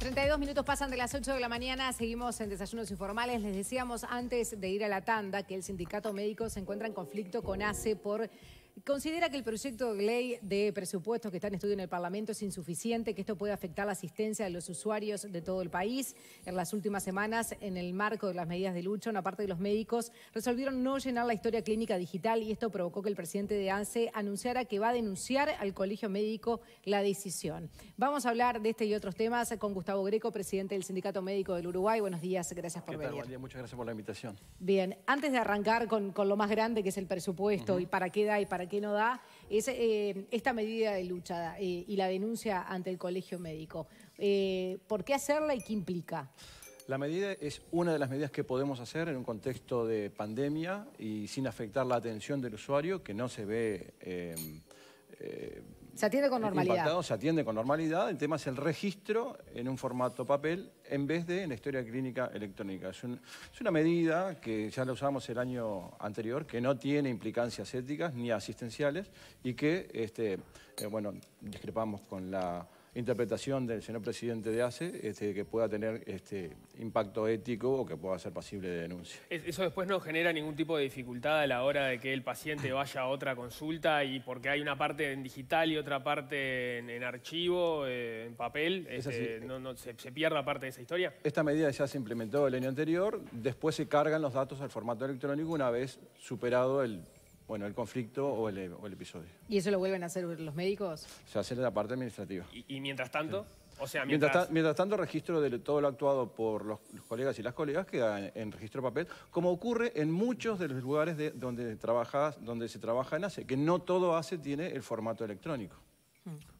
32 minutos pasan de las 8 de la mañana, seguimos en desayunos informales. Les decíamos antes de ir a la tanda que el sindicato médico se encuentra en conflicto con ACE por Considera que el proyecto de ley de presupuestos que está en estudio en el Parlamento es insuficiente, que esto puede afectar la asistencia de los usuarios de todo el país. En las últimas semanas, en el marco de las medidas de lucha, una parte de los médicos resolvieron no llenar la historia clínica digital y esto provocó que el presidente de ANSE anunciara que va a denunciar al Colegio Médico la decisión. Vamos a hablar de este y otros temas con Gustavo Greco, presidente del Sindicato Médico del Uruguay. Buenos días, gracias por venir. Muchas gracias por la invitación. Bien, antes de arrancar con, lo más grande que es el presupuesto y para qué da y para qué que no da es eh, esta medida de lucha eh, y la denuncia ante el colegio médico. Eh, ¿Por qué hacerla y qué implica? La medida es una de las medidas que podemos hacer en un contexto de pandemia y sin afectar la atención del usuario, que no se ve se atiende con normalidad. se atiende con normalidad. El tema es el registro en un formato papel en vez de en la historia clínica electrónica. Es, una medida que ya la usamos el año anterior, que no tiene implicancias éticas ni asistenciales y que, este, eh, bueno, discrepamos con la interpretación del señor presidente de ACE este, que pueda tener este impacto ético o que pueda ser pasible de denuncia. ¿Eso después no genera ningún tipo de dificultad a la hora de que el paciente vaya a otra consulta y porque hay una parte en digital y otra parte en, archivo, eh, en papel? Este, se, se pierda parte de esa historia? Esta medida ya se implementó el año anterior, después se cargan los datos al formato electrónico una vez superado el bueno, el conflicto o el, episodio. ¿Y eso lo vuelven a hacer los médicos? Se hace la parte administrativa. ¿Y, mientras tanto? O sea, mientras... tanto, registro de todo lo actuado por los, colegas y las colegas queda en, registro papel, como ocurre en muchos de los lugares donde, trabajas, donde se trabaja en ACE, que no todo ACE tiene el formato electrónico.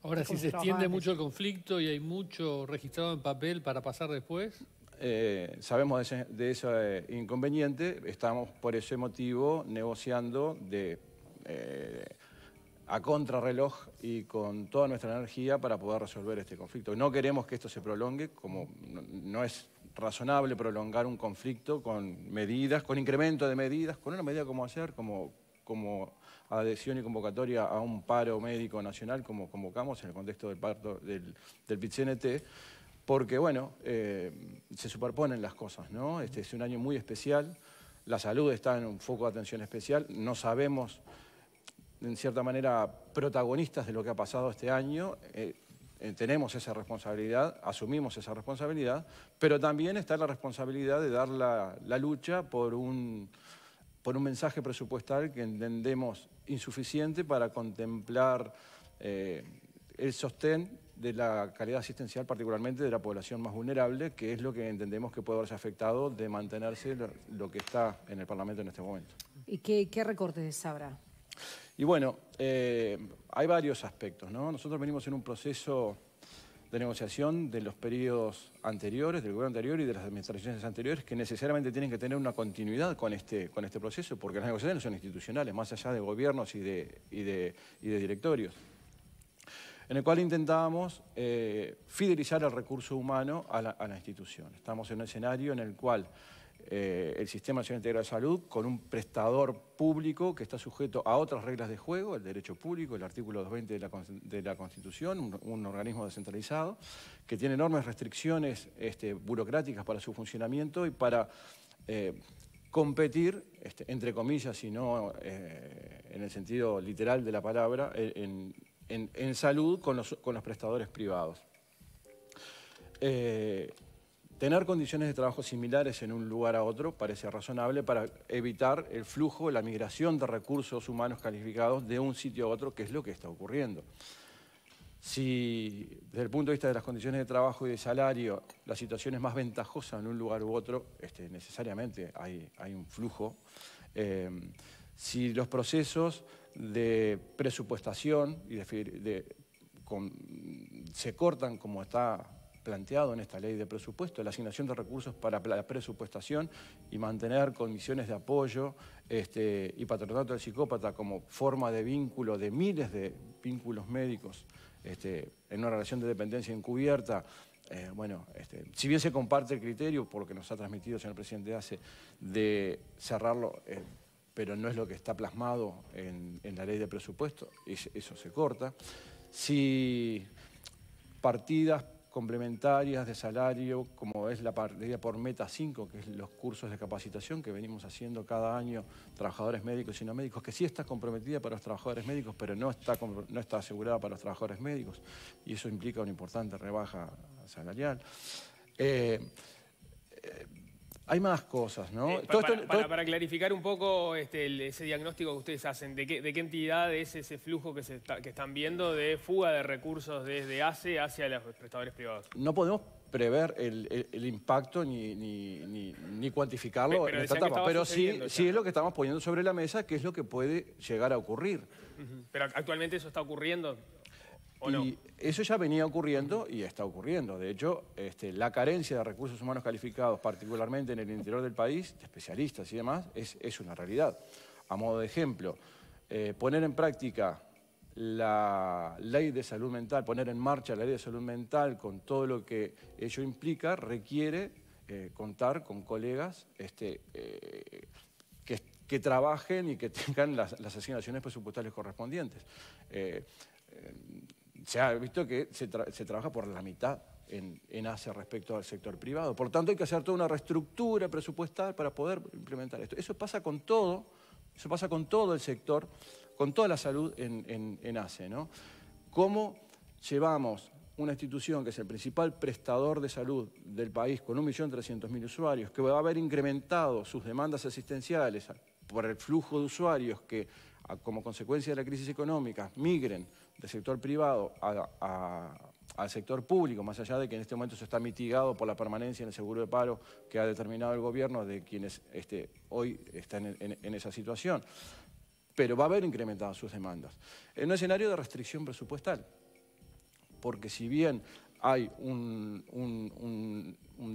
Ahora, si se extiende mucho el conflicto y hay mucho registrado en papel para pasar después... Eh, sabemos de ese, eh, inconveniente, estamos por ese motivo negociando eh, a contrarreloj y con toda nuestra energía para poder resolver este conflicto. No queremos que esto se prolongue, como no, es razonable prolongar un conflicto con medidas, con incremento de medidas, con una medida como hacer, como, adhesión y convocatoria a un paro médico nacional como convocamos en el contexto del parto del, del porque bueno, eh, se superponen las cosas, ¿no? Este es un año muy especial, la salud está en un foco de atención especial, no sabemos, en cierta manera, protagonistas de lo que ha pasado este año, eh, eh, tenemos esa responsabilidad, asumimos esa responsabilidad, pero también está la responsabilidad de dar la, lucha por un, por un mensaje presupuestal que entendemos insuficiente para contemplar el sostén de la calidad asistencial, particularmente de la población más vulnerable, que es lo que entendemos que puede haberse afectado de mantenerse lo que está en el Parlamento en este momento. ¿Y qué, recortes habrá? Y bueno, eh, hay varios aspectos, ¿no? Nosotros venimos en un proceso de negociación de los periodos anteriores, del gobierno anterior y de las administraciones anteriores, que necesariamente tienen que tener una continuidad con este, con este proceso, porque las negociaciones son institucionales, más allá de gobiernos y de, y de, y de directorios en el cual intentábamos eh, fidelizar el recurso humano a la, institución. Estamos en un escenario en el cual eh, el Sistema Nacional Integral de Salud, con un prestador público que está sujeto a otras reglas de juego, el derecho público, el artículo 220 de la, Constitución, un, organismo descentralizado, que tiene enormes restricciones este, burocráticas para su funcionamiento y para... Eh, competir, este, entre comillas, y no en el sentido literal de la palabra, en, en, salud con los, con los, prestadores privados. Eh, tener condiciones de trabajo similares en un lugar a otro parece razonable para evitar el flujo, la migración de recursos humanos calificados de un sitio a otro, que es lo que está ocurriendo. Si desde el punto de vista de las condiciones de trabajo y de salario la situación es más ventajosa en un lugar u otro, este, necesariamente hay, hay, un flujo. Eh, si los procesos de presupuestación y de, se cortan como está planteado en esta ley de presupuesto, la asignación de recursos para la presupuestación y mantener condiciones de apoyo este, y patronato del psicópata como forma de vínculo de miles de vínculos médicos este, en una relación de dependencia encubierta. Eh, bueno, este, si bien se comparte el criterio, por lo que nos ha transmitido el señor presidente hace, de cerrarlo. Eh, pero no es lo que está plasmado en, la ley de presupuesto, eso se corta. Si partidas complementarias de salario, como es la partida por Meta 5, que es los cursos de capacitación que venimos haciendo cada año, trabajadores médicos y no médicos, que sí está comprometida para los trabajadores médicos, pero no está, no está asegurada para los trabajadores médicos, y eso implica una importante rebaja salarial. Eh, eh, hay más cosas, ¿no? Eh, para, clarificar un poco este, ese diagnóstico que ustedes hacen, ¿de qué, de qué entidad es ese flujo que, se están viendo de fuga de recursos desde ACE hacia los prestadores privados? No podemos prever el, impacto ni, cuantificarlo pero, en esta etapa. Pero sí, es lo que estamos poniendo sobre la mesa, que es lo que puede llegar a ocurrir. Pero actualmente eso está ocurriendo y eso ya venía ocurriendo y está ocurriendo. De hecho, este, la carencia de recursos humanos calificados, particularmente en el interior del país, de especialistas y demás, es, una realidad. A modo de ejemplo, eh, poner en práctica la ley de salud mental, poner en marcha la ley de salud mental con todo lo que ello implica, requiere eh, contar con colegas este, eh, que, trabajen y que tengan las, las asignaciones presupuestales correspondientes se ha visto que se, trabaja por la mitad en, en respecto al sector privado. Por tanto, hay que hacer toda una reestructura presupuestal para poder implementar esto. Eso pasa con todo, eso pasa con todo el sector, con toda la salud en, en, ¿Cómo llevamos una institución que es el principal prestador de salud del país con 1.300.000 usuarios, que va a haber incrementado sus demandas asistenciales por el flujo de usuarios que como consecuencia de la crisis económica migren del sector privado al sector público, más allá de que en este momento se está mitigado por la permanencia en el seguro de paro que ha determinado el gobierno de quienes este, hoy están en, esa situación. Pero va a haber incrementado sus demandas. En un escenario de restricción presupuestal, porque si bien hay un,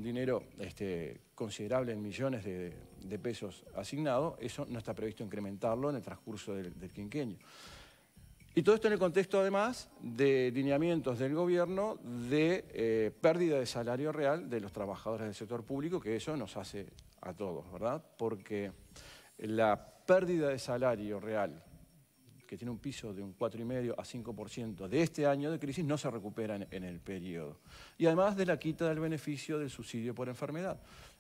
dinero este, considerable en millones de, pesos asignado, eso no está previsto incrementarlo en el transcurso del, del quinquenio. Y todo esto en el contexto, además, de lineamientos del gobierno de eh, pérdida de salario real de los trabajadores del sector público, que eso nos hace a todos, ¿verdad? Porque la pérdida de salario real, que tiene un piso de un 4,5 a 5% de este año de crisis, no se recupera en, el periodo. Y además de la quita del beneficio del subsidio por enfermedad,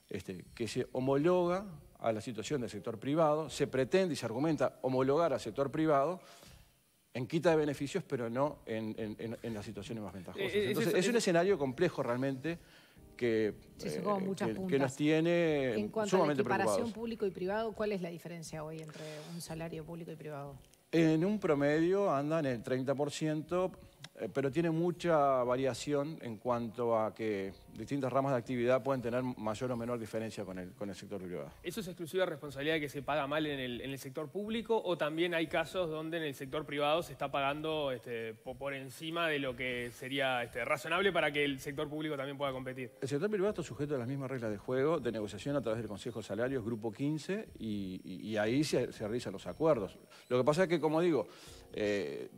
este, que se homologa a la situación del sector privado, se pretende y se argumenta homologar al sector privado, en quita de beneficios, pero no en, las situaciones más ventajosas. Eh, eh, Entonces, es, un escenario complejo realmente que, eh, que, nos tiene en cuanto a la público y privado, ¿cuál es la diferencia hoy entre un salario público y privado? En un promedio andan el 30%, eh, pero tiene mucha variación en cuanto a que distintas ramas de actividad pueden tener mayor o menor diferencia con el, sector privado. ¿Eso es exclusiva responsabilidad de que se paga mal en el, sector público o también hay casos donde en el sector privado se está pagando este, por encima de lo que sería este, razonable para que el sector público también pueda competir? El sector privado está sujeto a las mismas reglas de juego de negociación a través del Consejo de Salarios, Grupo 15, y, ahí se, realizan los acuerdos. Lo que pasa es que, como digo, eh,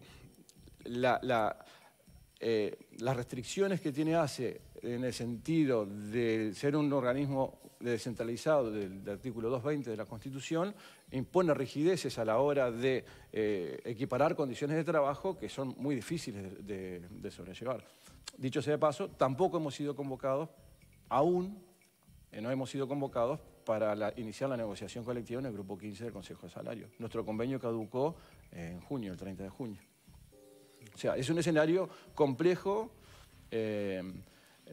eh, las restricciones que tiene ACE en el sentido de ser un organismo descentralizado del, artículo 220 de la Constitución, impone rigideces a la hora de eh, equiparar condiciones de trabajo que son muy difíciles de, sobrellevar. Dicho sea de paso, tampoco hemos sido convocados, aún eh, no hemos sido convocados para iniciar la negociación colectiva en el Grupo 15 del Consejo de salarios Nuestro convenio caducó en junio, el 30 de junio. O sea, es un escenario complejo eh,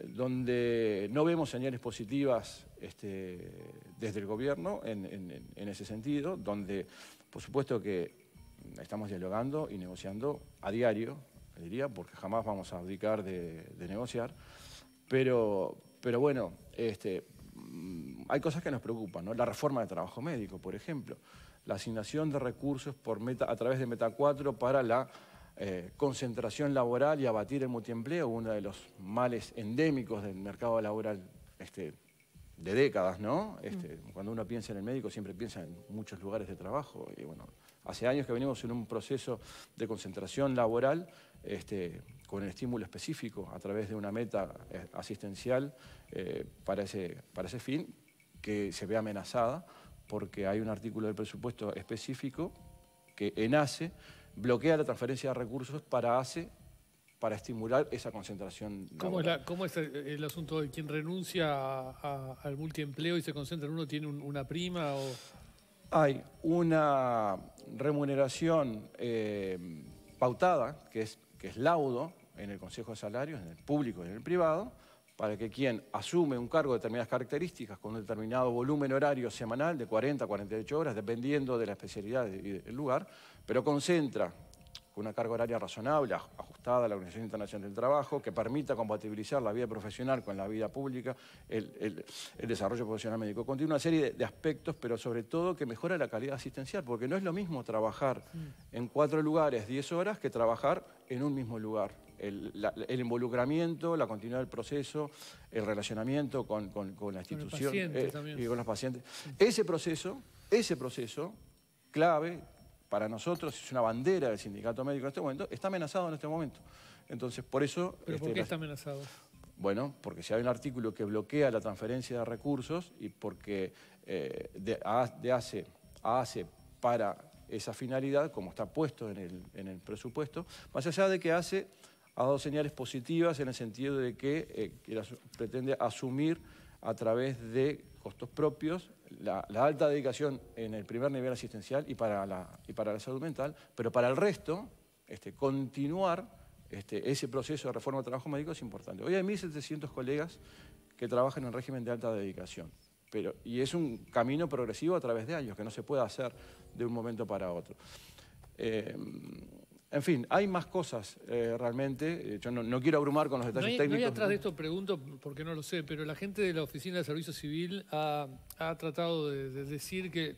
donde no vemos señales positivas este, desde el gobierno en, ese sentido, donde por supuesto que estamos dialogando y negociando a diario, diría, porque jamás vamos a abdicar de, negociar. Pero, pero bueno, este, mm, hay cosas que nos preocupan, La reforma de trabajo médico, por ejemplo, la asignación de recursos por meta, a través de Meta 4 para la eh, concentración laboral y abatir el multiempleo, uno de los males endémicos del mercado laboral este, de décadas, ¿no? Este, mm. Cuando uno piensa en el médico siempre piensa en muchos lugares de trabajo y bueno, hace años que venimos en un proceso de concentración laboral este, con el estímulo específico a través de una meta eh, asistencial eh, para, ese, para ese fin que se ve amenazada porque hay un artículo del presupuesto específico que enace bloquea la transferencia de recursos para ACE para estimular esa concentración. ¿Cómo es, ¿Cómo es, el asunto de quien renuncia al multiempleo y se concentra en uno? ¿Tiene una prima? O... Hay una remuneración eh, pautada, que es, que es laudo en el Consejo de Salarios, en el público y en el privado, para que quien asume un cargo de determinadas características con un determinado volumen horario semanal de 40 a 48 horas, dependiendo de la especialidad y del lugar, pero concentra una carga horaria razonable, ajustada a la Organización Internacional del Trabajo, que permita compatibilizar la vida profesional con la vida pública, el, desarrollo profesional médico. Contiene una serie de, aspectos, pero sobre todo que mejora la calidad asistencial, porque no es lo mismo trabajar en cuatro lugares diez horas que trabajar en un mismo lugar. El, involucramiento, la continuidad del proceso, el relacionamiento con, la institución eh, y con los pacientes. Ese proceso, ese proceso clave, para nosotros es una bandera del sindicato médico en este momento, está amenazado en este momento. Entonces, por eso... ¿Pero por este, qué está amenazado? Bueno, porque si hay un artículo que bloquea la transferencia de recursos y porque eh, de, hace, hace para esa finalidad, como está puesto en el, en el presupuesto, más allá de que hace ha dado señales positivas en el sentido de que eh, pretende asumir a través de costos propios, la, alta dedicación en el primer nivel asistencial y para la, y para la salud mental, pero para el resto, este, continuar este, ese proceso de reforma de trabajo médico es importante. Hoy hay 1.700 colegas que trabajan en régimen de alta dedicación. Pero, y es un camino progresivo a través de años, que no se puede hacer de un momento para otro. Eh, en fin, hay más cosas eh, realmente. Eh, yo no, quiero abrumar con los detalles técnicos. No hay atrás de esto, pregunto, porque no lo sé, pero la gente de la Oficina de Servicio Civil ha, tratado de, decir que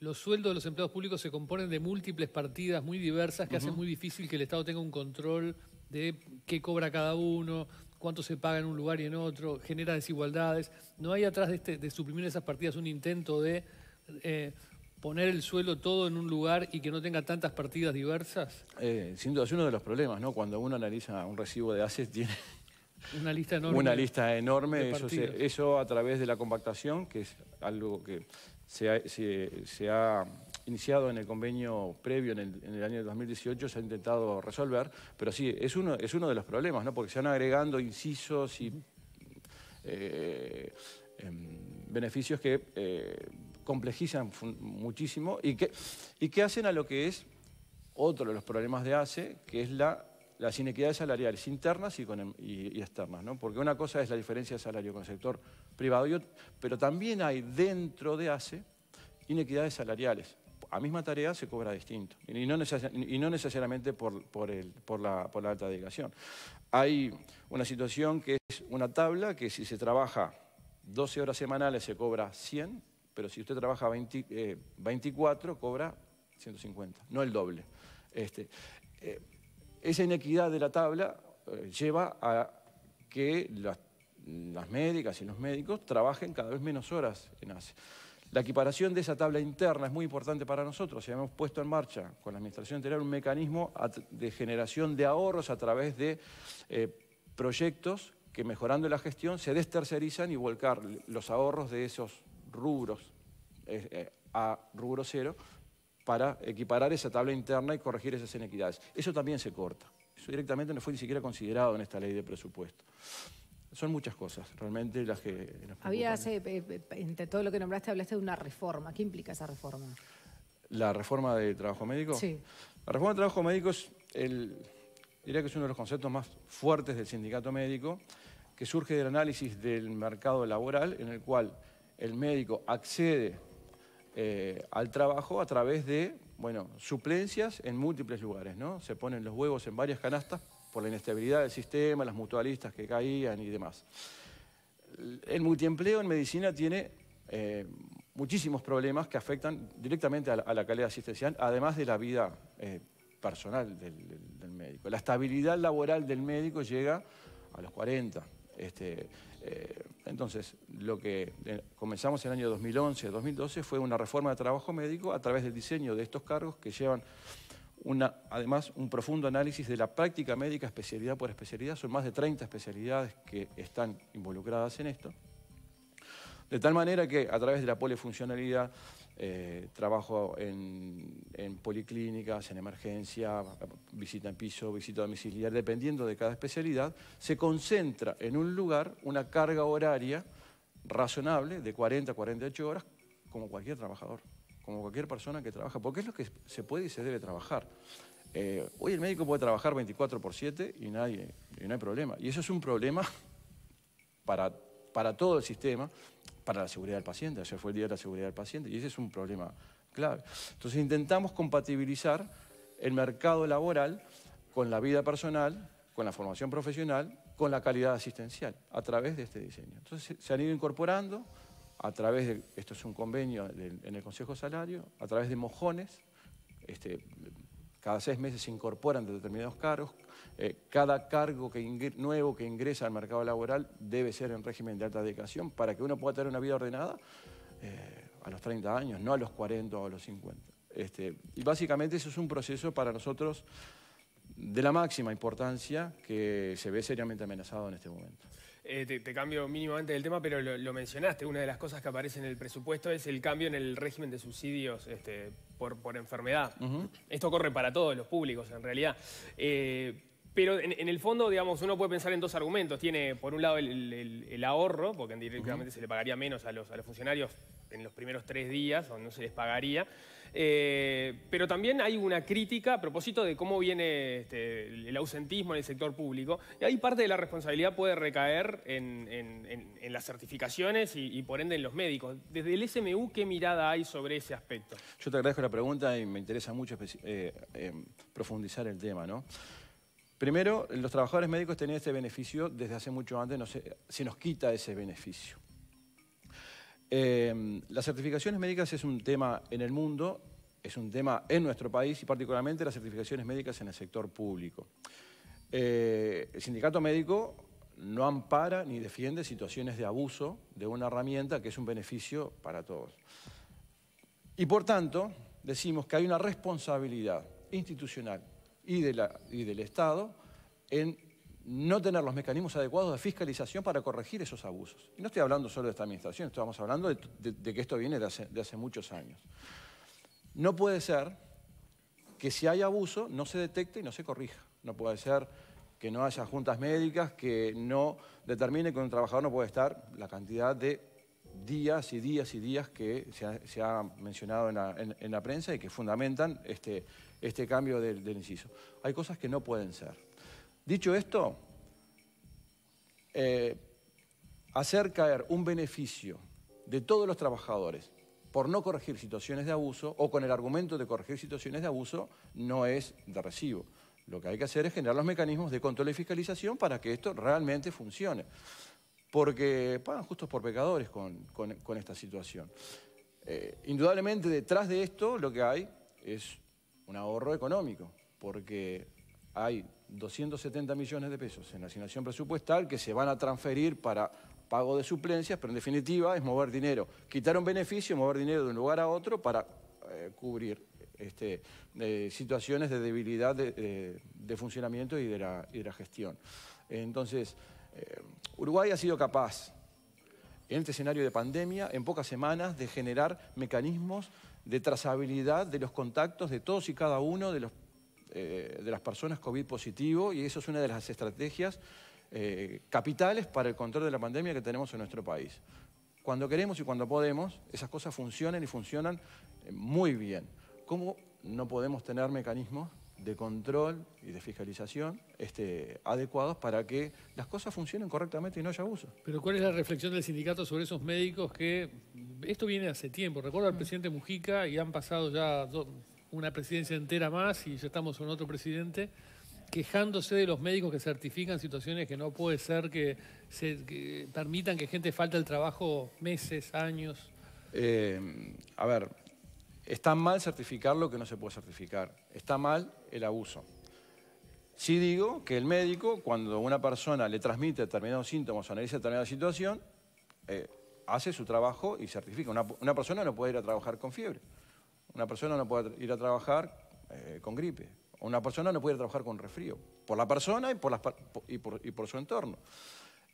los sueldos de los empleados públicos se componen de múltiples partidas muy diversas que hacen muy difícil que el Estado tenga un control de qué cobra cada uno, cuánto se paga en un lugar y en otro, genera desigualdades. ¿No hay atrás de, este, suprimir esas partidas un intento de... Eh, poner el suelo todo en un lugar y que no tenga tantas partidas diversas? Eh, sin duda, es uno de los problemas, ¿no? Cuando uno analiza un recibo de ACES tiene... Una lista enorme. Una lista enorme, eso, a través de la compactación, que es algo que se ha, iniciado en el convenio previo en el, año 2018, se ha intentado resolver, pero sí, es uno, es uno de los problemas, ¿no? Porque se han agregando incisos y eh, em, beneficios que eh, complejizan muchísimo y que, y hacen a lo que es otro de los problemas de ACE, que es la, las inequidades salariales internas y, con, em, y, externas. ¿no? Porque una cosa es la diferencia de salario con el sector privado, pero también hay dentro de ACE inequidades salariales. A misma tarea se cobra distinto y no, y no necesariamente por, por, el, por, la, por la alta dedicación. Hay una situación que es una tabla que si se trabaja 12 horas semanales se cobra 100, pero si usted trabaja 24, eh, cobra 150, no el doble. Este, eh, esa inequidad de la tabla eh, lleva a que las, médicas y los médicos trabajen cada vez menos horas en ACE. La equiparación de esa tabla interna es muy importante para nosotros. Y hemos puesto en marcha con la Administración tener un mecanismo de generación de ahorros a través de proyectos que mejorando la gestión se destercerizan y volcar los ahorros de esos rubros eh, a rubro cero para equiparar esa tabla interna y corregir esas inequidades. Eso también se corta. Eso directamente no fue ni siquiera considerado en esta ley de presupuesto. Son muchas cosas, realmente las que... Había, eh, eh, entre todo lo que nombraste, hablaste de una reforma. ¿Qué implica esa reforma? ¿La reforma de trabajo médico? Sí. La reforma de trabajo médico es, el, diría que es uno de los conceptos más fuertes del sindicato médico, que surge del análisis del mercado laboral, en el cual el médico accede eh, al trabajo a través de, bueno, suplencias en múltiples lugares, ¿no? Se ponen los huevos en varias canastas por la inestabilidad del sistema, las mutualistas que caían y demás. El multiempleo en medicina tiene eh, muchísimos problemas que afectan directamente a la, calidad asistencial, además de la vida eh, personal del, médico. La estabilidad laboral del médico llega a los 40. Este, eh, entonces, lo que eh, comenzamos en el año 2011, 2012, fue una reforma de trabajo médico a través del diseño de estos cargos que llevan una, además un profundo análisis de la práctica médica especialidad por especialidad. Son más de 30 especialidades que están involucradas en esto. De tal manera que a través de la polifuncionalidad, eh, trabajo en, policlínicas, en emergencia, visita en piso, visita domiciliar, dependiendo de cada especialidad, se concentra en un lugar una carga horaria razonable de 40 a 48 horas, como cualquier trabajador, como cualquier persona que trabaja, porque es lo que se puede y se debe trabajar. Eh, hoy el médico puede trabajar 24 por 7 y, no hay problema. Y eso es un problema para todo el sistema, para la seguridad del paciente. Ayer fue el día de la seguridad del paciente y ese es un problema clave. Entonces intentamos compatibilizar el mercado laboral con la vida personal, con la formación profesional, con la calidad asistencial a través de este diseño. Entonces se han ido incorporando a través de, esto es un convenio en el Consejo Salario, a través de mojones, este, cada seis meses se incorporan determinados cargos. Eh, cada cargo que nuevo que ingresa al mercado laboral debe ser en régimen de alta dedicación para que uno pueda tener una vida ordenada eh, a los 30 años, no a los 40 o a los 50. Este, y básicamente eso es un proceso para nosotros de la máxima importancia que se ve seriamente amenazado en este momento. Eh, te, cambio mínimamente del tema, pero lo, mencionaste. Una de las cosas que aparece en el presupuesto es el cambio en el régimen de subsidios este, por, enfermedad. Esto corre para todos los públicos, en realidad. Eh, pero en, el fondo, digamos, uno puede pensar en dos argumentos. Tiene, por un lado, el, ahorro, porque indirectamente se le pagaría menos a los, a los funcionarios en los primeros tres días, o no se les pagaría. Eh, pero también hay una crítica a propósito de cómo viene este, el ausentismo en el sector público. Y ahí parte de la responsabilidad puede recaer en, las certificaciones y, por ende en los médicos. Desde el SMU, ¿qué mirada hay sobre ese aspecto? Yo te agradezco la pregunta y me interesa mucho eh, em, profundizar el tema, Primero, los trabajadores médicos tenían este beneficio desde hace mucho antes, no se nos quita ese beneficio. Em, las certificaciones médicas es un tema en el mundo, es un tema en nuestro país y particularmente las certificaciones médicas en el sector público. Eh, el sindicato médico no ampara ni defiende situaciones de abuso de una herramienta que es un beneficio para todos. Y por tanto, decimos que hay una responsabilidad institucional y del Estado en no tener los mecanismos adecuados de fiscalización para corregir esos abusos. Y no estoy hablando solo de esta administración, estamos hablando de, que esto viene de hace, muchos años. No puede ser que si hay abuso no se detecte y no se corrija. No puede ser que no haya juntas médicas, que no determine que un trabajador no puede estar la cantidad de días y días y días que se ha, mencionado en la, prensa y que fundamentan este, este cambio del inciso. Hay cosas que no pueden ser. Dicho esto, eh, hacer caer un beneficio de todos los trabajadores por no corregir situaciones de abuso o con el argumento de corregir situaciones de abuso no es de recibo. Lo que hay que hacer es generar los mecanismos de control y fiscalización para que esto realmente funcione. Porque pagan justos por pecadores con, esta situación. Eh, indudablemente detrás de esto lo que hay es un ahorro económico, porque hay 270 millones de pesos en asignación presupuestal que se van a transferir para pago de suplencias, pero en definitiva es mover dinero, quitar un beneficio, mover dinero de un lugar a otro para eh, cubrir este, eh, situaciones de debilidad eh, de, funcionamiento y de, la, gestión. Entonces, Uruguay ha sido capaz, en este escenario de pandemia, en pocas semanas, de generar mecanismos de trazabilidad de los contactos de todos y cada uno de los eh, de las personas COVID positivo y eso es una de las estrategias eh, capitales para el control de la pandemia que tenemos en nuestro país. Cuando queremos y cuando podemos, esas cosas funcionan y funcionan eh, muy bien. ¿Cómo no podemos tener mecanismos de control y de fiscalización este, adecuados para que las cosas funcionen correctamente y no haya abuso. Pero ¿cuál es la reflexión del sindicato sobre esos médicos que esto viene hace tiempo? Recuerdo al mm. presidente Mujica y han pasado ya dos una presidencia entera más y ya estamos con otro presidente quejándose de los médicos que certifican situaciones que no puede ser que, se, permitan que gente falte el trabajo meses, años. Eh, a ver, está mal certificar lo que no se puede certificar. Está mal el abuso. Sí digo que el médico, cuando una persona le transmite determinados síntomas o analiza determinada situación, eh, hace su trabajo y certifica. una persona no puede ir a trabajar con fiebre. Una persona no puede ir a trabajar eh, con gripe. Una persona no puede ir a trabajar con resfrío. Por la persona y por, las, y por, su entorno.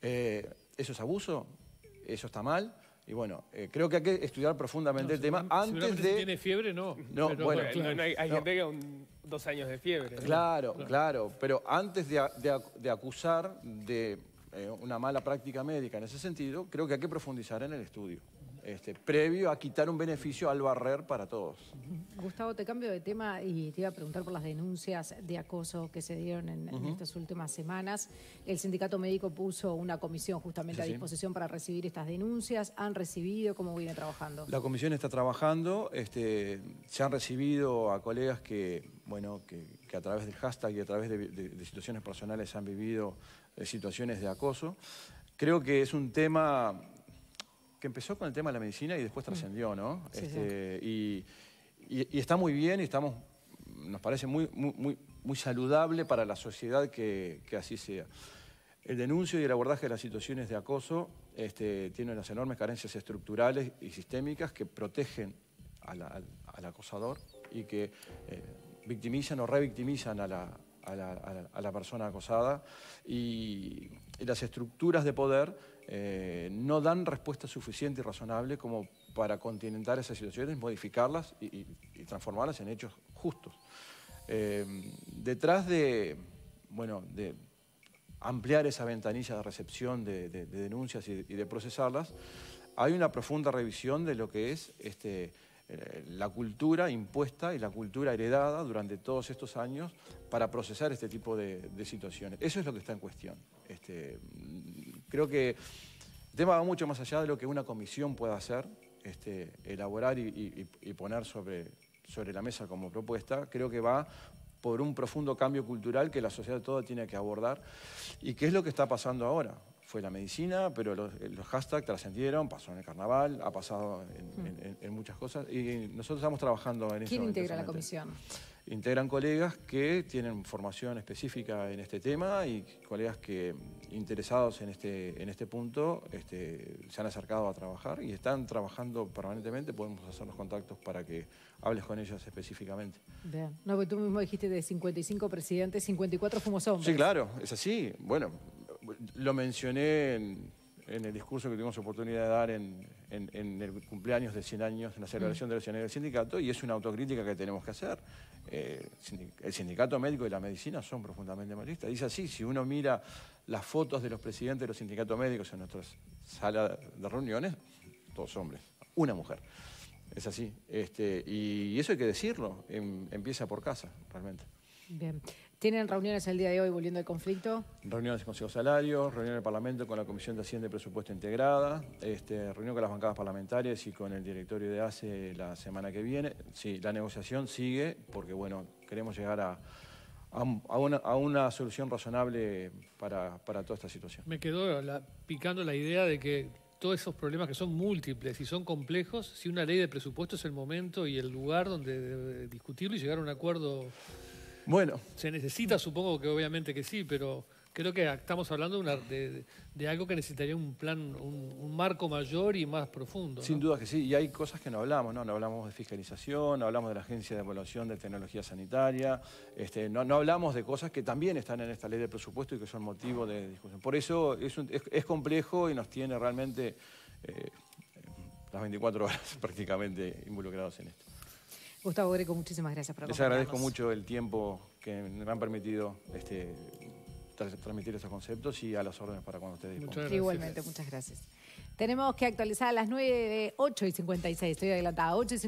Eh, ¿Eso es abuso? ¿Eso está mal? Y bueno, eh, creo que hay que estudiar profundamente el tema antes de. Si tiene fiebre, no. bueno. hay, gente que tiene dos años de fiebre. Claro, claro, Pero antes de, acusar de una mala práctica médica en ese sentido, creo que hay que profundizar en el estudio. Este, previo a quitar un beneficio al barrer para todos. Gustavo, te cambio de tema y te iba a preguntar por las denuncias de acoso que se dieron en, estas últimas semanas. El sindicato médico puso una comisión justamente a disposición para recibir estas denuncias. ¿Han recibido? ¿Cómo viene trabajando? La comisión está trabajando. Este, se han recibido a colegas que, bueno, que, a través del hashtag y a través de, situaciones personales han vivido eh, situaciones de acoso. Creo que es un tema que empezó con el tema de la medicina y después mm. trascendió, ¿no? Este, y, está muy bien y estamos, nos parece muy, muy, muy saludable para la sociedad que, así sea. El denuncio y el abordaje de las situaciones de acoso este, tienen las enormes carencias estructurales y sistémicas que protegen al, acosador y que eh, victimizan o revictimizan a la, a la, persona acosada y, y las estructuras de poder eh, no dan respuesta suficiente y razonable como para continentar esas situaciones, modificarlas y, transformarlas en hechos justos. Eh, detrás de, bueno, de ampliar esa ventanilla de recepción de, denuncias y, de procesarlas, hay una profunda revisión de lo que es este, eh, la cultura impuesta y la cultura heredada durante todos estos años para procesar este tipo de, situaciones. Eso es lo que está en cuestión. Este, Creo que el tema va mucho más allá de lo que una comisión pueda hacer, este, elaborar y, poner sobre, sobre la mesa como propuesta. Creo que va por un profundo cambio cultural que la sociedad toda tiene que abordar y qué es lo que está pasando ahora. Fue la medicina, pero los, hashtags trascendieron, pasó en el carnaval, ha pasado en, hmm. en muchas cosas y nosotros estamos trabajando en eso. ¿Quién integra la comisión? integran colegas que tienen formación específica en este tema y colegas que interesados en este, en este punto este, se han acercado a trabajar y están trabajando permanentemente. Podemos hacer los contactos para que hables con ellos específicamente. Bien. No, porque tú mismo dijiste de 55 presidentes, 54 fuimos hombres. Sí, claro, es así. Bueno, lo mencioné en el discurso que tuvimos oportunidad de dar en, en, el cumpleaños de 100 años, en la celebración de los 100 del sindicato, y es una autocrítica que tenemos que hacer. Eh, el sindicato médico y la medicina son profundamente machistas. Dice así, si uno mira las fotos de los presidentes de los sindicatos médicos en nuestra sala de reuniones, todos hombres, una mujer. Es así. Este, y, eso hay que decirlo, em, empieza por casa, realmente. Bien. ¿Tienen reuniones el día de hoy volviendo al conflicto? Reuniones del Consejo Salario, reunión el Parlamento con la Comisión de Hacienda y Presupuesto Integrada, este, reunión con las bancadas parlamentarias y con el directorio de ACE la semana que viene. Sí, la negociación sigue porque, bueno, queremos llegar a, a, una, solución razonable para, toda esta situación. Me quedó picando la idea de que todos esos problemas que son múltiples y son complejos, si una ley de presupuesto es el momento y el lugar donde discutirlo y llegar a un acuerdo bueno. Se necesita, supongo que obviamente que sí, pero creo que estamos hablando de, algo que necesitaría un plan, un, marco mayor y más profundo. Sin duda que sí, y hay cosas que no hablamos, ¿no? No hablamos de fiscalización, no hablamos de la Agencia de Evaluación de Tecnología Sanitaria, este, no, hablamos de cosas que también están en esta ley de presupuesto y que son motivo de discusión. Por eso es, complejo y nos tiene realmente eh, las 24 horas prácticamente involucrados en esto. Gustavo Greco, muchísimas gracias por acompañarnos. Les agradezco mucho el tiempo que me han permitido este, transmitir estos conceptos y a las órdenes para cuando ustedes Igualmente, muchas gracias. Tenemos que actualizar a las 9, 8 y 56, estoy adelantada, 8 y